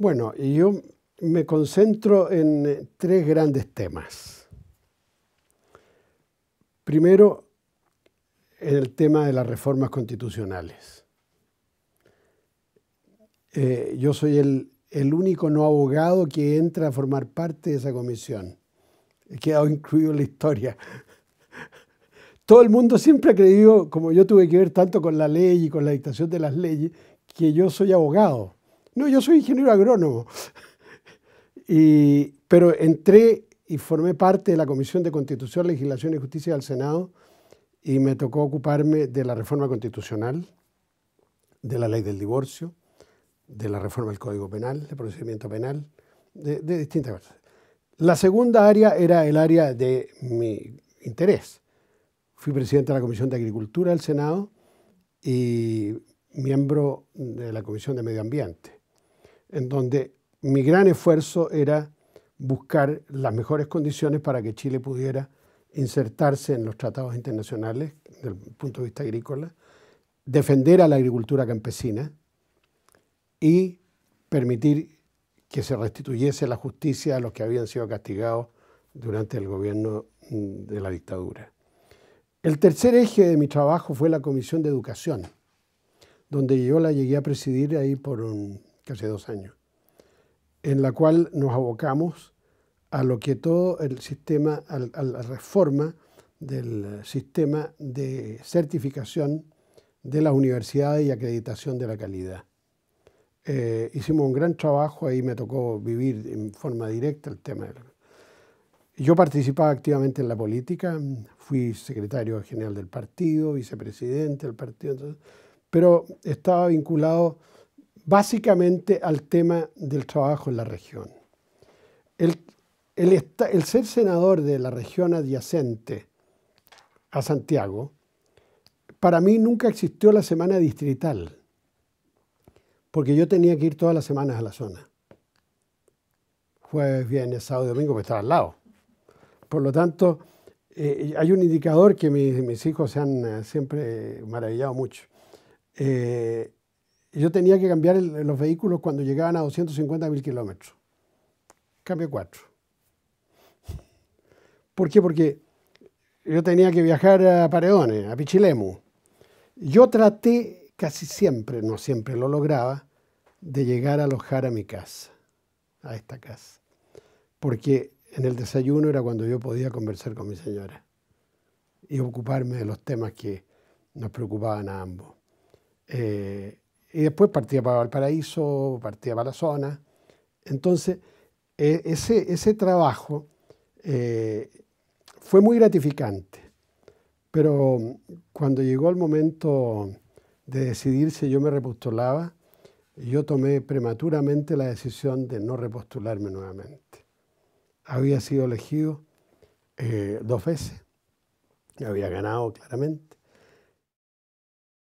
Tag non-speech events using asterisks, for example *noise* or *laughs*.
Bueno, yo me concentro en eh, tres grandes temas. Primero, en el tema de las reformas constitucionales. Eh, yo soy el, el, único no abogado que entra a formar parte de esa comisión. He quedado incluido en la historia. *laughs* Todo el mundo siempre ha creído, como yo tuve que ver tanto con la ley y con la dictación de las leyes, que yo soy abogado. No, yo soy ingeniero agrónomo. pero entré y formé parte de la Comisión de Constitución, Legislación y Justicia del Senado y me tocó ocuparme de la reforma constitucional, de la ley del divorcio, de la reforma del Código Penal, del procedimiento penal, de, de distintas cosas. La segunda área era el área de mi interés. Fui presidente de la Comisión de Agricultura del Senado y miembro de la Comisión de Medio Ambiente en donde mi gran esfuerzo era buscar las mejores condiciones para que Chile pudiera insertarse en los tratados internacionales desde el punto de vista agrícola, defender a la agricultura campesina y permitir que se restituyese la justicia a los que habían sido castigados durante el gobierno mm, de la dictadura. El tercer eje de mi trabajo fue la Comisión de Educación, donde yo la llegué a presidir ahí por un hace dos años, en la cual nos abocamos a lo que todo el sistema, a la reforma del sistema de certificación de las universidades y acreditación de la calidad. Eh, hicimos un gran trabajo, ahí me tocó vivir en forma directa el tema. Yo participaba activamente en la política, fui secretario general del partido, vicepresidente del partido, pero estaba vinculado básicamente al tema del trabajo en la región. El, ser senador de la región adyacente a Santiago, para mí nunca existió la semana distrital, porque yo tenía que ir todas las semanas a la zona. Jueves, viernes, sábado y domingo, me pues, estaba al lado. Por lo tanto, eh, hay un indicador que mis, hijos se han eh, siempre maravillado mucho. Eh, yo tenía que cambiar los vehículos cuando llegaban a 250.000 kilómetros. Cambio cuatro. ¿Por qué? Porque yo tenía que viajar a Paredones, a Pichilemu. Yo traté casi siempre, no siempre lo lograba, de llegar a alojar a mi casa, a esta casa. Porque en el desayuno era cuando yo podía conversar con mi señora y ocuparme de los temas que nos preocupaban a ambos. Eh, y después partía para Valparaíso, partía para la zona. Entonces, e, ese, ese trabajo eh, fue muy gratificante, pero mm, cuando llegó el momento de decidir si yo me repostulaba, yo tomé prematuramente la decisión de no repostularme nuevamente. Había sido elegido eh, dos veces, había ganado claramente,